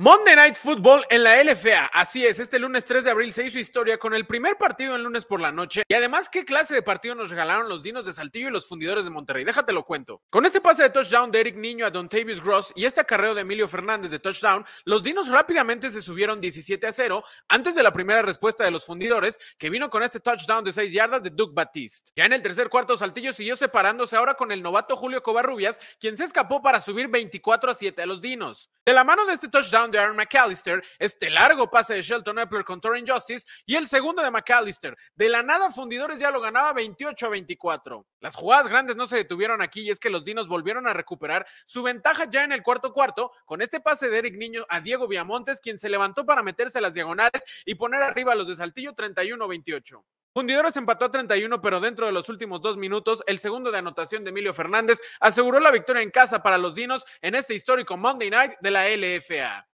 Monday Night Football en la LFA. Así es, este lunes 3 de abril se hizo historia con el primer partido el lunes por la noche. Y además, ¿qué clase de partido nos regalaron los dinos de Saltillo y los fundidores de Monterrey? Déjate lo cuento. Con este pase de touchdown de Eric Niño a Don Tavius Gross y este acarreo de Emilio Fernández de touchdown, los dinos rápidamente se subieron 17 a 0 antes de la primera respuesta de los fundidores, que vino con este touchdown de 6 yardas de Duke Batiste. Ya en el tercer cuarto, Saltillo siguió separándose ahora con el novato Julio Covarrubias, quien se escapó para subir 24 a 7 a los dinos. De la mano de este touchdown, de Aaron McAllister, este largo pase de Shelton Epler con Torin Justice y el segundo de McAllister. De la nada, Fundidores ya lo ganaba 28 a 24. Las jugadas grandes no se detuvieron aquí y es que los Dinos volvieron a recuperar su ventaja ya en el cuarto cuarto con este pase de Eric Niño a Diego Viamontes, quien se levantó para meterse a las diagonales y poner arriba a los de Saltillo 31-28. Fundidores empató a 31, pero dentro de los últimos dos minutos, el segundo de anotación de Emilio Fernández aseguró la victoria en casa para los Dinos en este histórico Monday Night de la LFA.